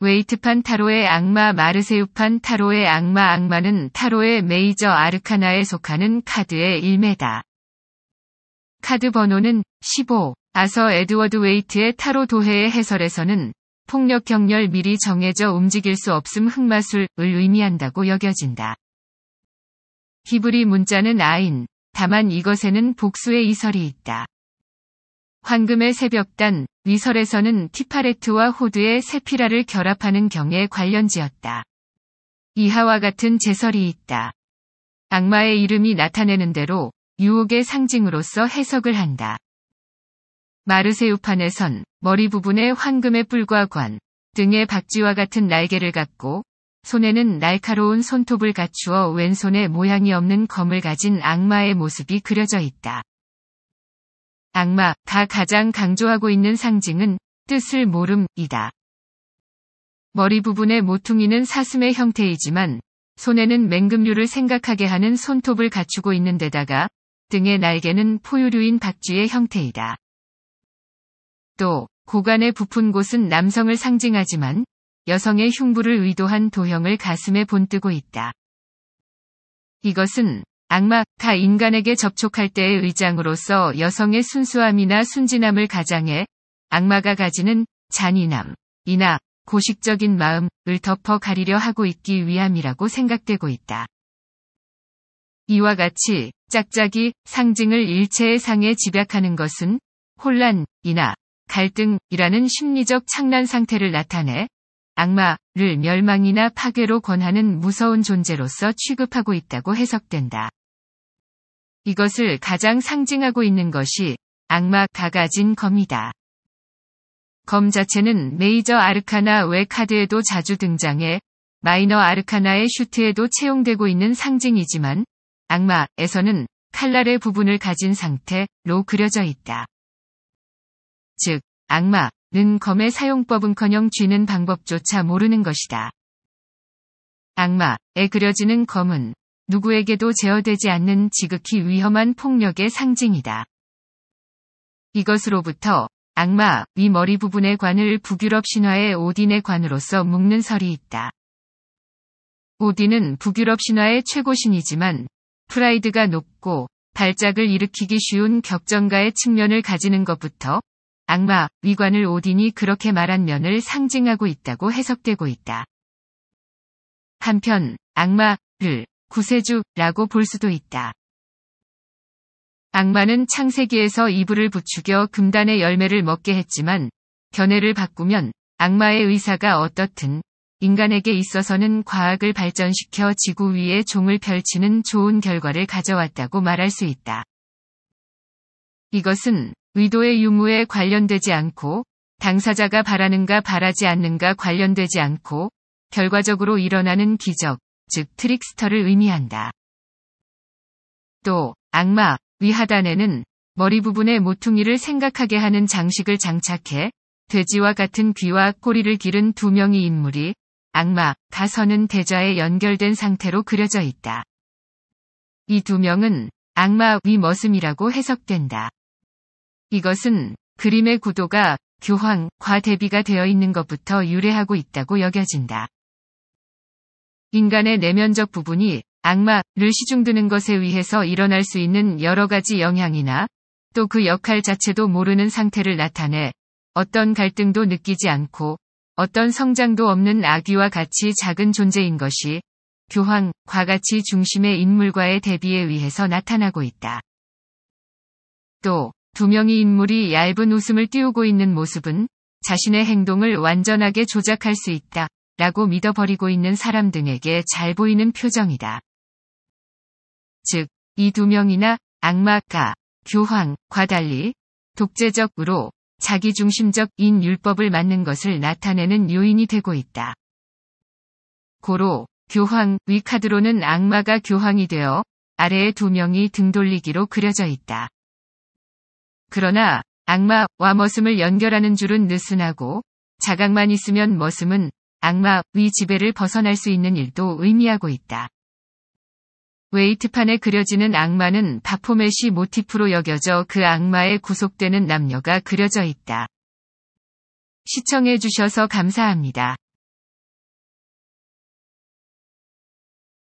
웨이트판 타로의 악마 마르세유판 타로의 악마 악마는 타로의 메이저 아르카나에 속하는 카드의 일매다. 카드 번호는 15. 아서 에드워드 웨이트의 타로 도해의 해설에서는 폭력 경렬 미리 정해져 움직일 수 없음 흑마술을 의미한다고 여겨진다. 히브리 문자는 아인, 다만 이것에는 복수의 이설이 있다. 황금의 새벽단, 위설에서는 티파레트와 호드의 세피라를 결합하는 경에 관련지었다. 이하와 같은 제설이 있다. 악마의 이름이 나타내는 대로 유혹의 상징으로서 해석을 한다. 마르세유판에선 머리 부분에 황금의 뿔과 관, 등에 박쥐와 같은 날개를 갖고 손에는 날카로운 손톱을 갖추어 왼손에 모양이 없는 검을 가진 악마의 모습이 그려져 있다. 악마, 가 가장 강조하고 있는 상징은 뜻을 모름이다. 머리 부분의 모퉁이는 사슴의 형태이지만 손에는 맹금류를 생각하게 하는 손톱을 갖추고 있는 데다가 등의 날개는 포유류인 박쥐의 형태이다. 또 고관의 부푼 곳은 남성을 상징하지만 여성의 흉부를 의도한 도형을 가슴에 본뜨고 있다. 이것은 악마가 인간에게 접촉할 때의 의장으로서 여성의 순수함이나 순진함을 가장해 악마가 가지는 잔인함, 이나 고식적인 마음을 덮어 가리려 하고 있기 위함이라고 생각되고 있다. 이와 같이 짝짝이 상징을 일체의 상에 집약하는 것은 혼란이나 갈등이라는 심리적 창란 상태를 나타내 악마를 멸망이나 파괴로 권하는 무서운 존재로서 취급하고 있다고 해석된다. 이것을 가장 상징하고 있는 것이 악마가 가진 검이다. 검 자체는 메이저 아르카나 외 카드에도 자주 등장해 마이너 아르카나의 슈트에도 채용되고 있는 상징이지만 악마에서는 칼날의 부분을 가진 상태로 그려져 있다. 즉, 악마는 검의 사용법은커녕 쥐는 방법조차 모르는 것이다. 악마에 그려지는 검은 누구에게도 제어되지 않는 지극히 위험한 폭력의 상징이다. 이것으로부터 악마, 위 머리 부분의 관을 북유럽 신화의 오딘의 관으로서 묶는 설이 있다. 오딘은 북유럽 신화의 최고신이지만 프라이드가 높고 발작을 일으키기 쉬운 격정가의 측면을 가지는 것부터 악마, 위관을 오딘이 그렇게 말한 면을 상징하고 있다고 해석되고 있다. 한편 악마를 구세주라고 볼 수도 있다. 악마는 창세기에서 이불을 부추겨 금단의 열매를 먹게 했지만 견해를 바꾸면 악마의 의사가 어떻든 인간에게 있어서는 과학을 발전시켜 지구 위에 종을 펼치는 좋은 결과를 가져왔다고 말할 수 있다. 이것은 의도의 유무에 관련되지 않고 당사자가 바라는가 바라지 않는가 관련되지 않고 결과적으로 일어나는 기적, 즉 트릭스터를 의미한다. 또 악마 위하단에는 머리 부분에 모퉁이를 생각하게 하는 장식을 장착해 돼지와 같은 귀와 꼬리를 기른 두 명의 인물이 악마, 가서는 대자에 연결된 상태로 그려져 있다. 이 두 명은 악마 위 머슴이라고 해석된다. 이것은 그림의 구도가 교황과 대비가 되어 있는 것부터 유래하고 있다고 여겨진다. 인간의 내면적 부분이 악마를 시중드는 것에 의해서 일어날 수 있는 여러 가지 영향이나 또 그 역할 자체도 모르는 상태를 나타내 어떤 갈등도 느끼지 않고 어떤 성장도 없는 아귀와 같이 작은 존재인 것이 교황과 같이 중심의 인물과의 대비에 의해서 나타나고 있다. 또 두 명의 인물이 얇은 웃음을 띄우고 있는 모습은 자신의 행동을 완전하게 조작할 수 있다. 라고 믿어버리고 있는 사람 등에게 잘 보이는 표정이다. 즉, 이 두 명이나 악마가, 교황과 달리 독재적으로 자기중심적 인율법을 맞는 것을 나타내는 요인이 되고 있다. 고로 교황 위 카드로는 악마가 교황이 되어 아래의 두 명이 등 돌리기로 그려져 있다. 그러나 악마와 머슴을 연결하는 줄은 느슨하고 자각만 있으면 머슴은 악마, 위 지배를 벗어날 수 있는 일도 의미하고 있다. 웨이트판에 그려지는 악마는 바포메이 모티프로 여겨져 그 악마에 구속되는 남녀가 그려져 있다. 시청해주셔서 감사합니다.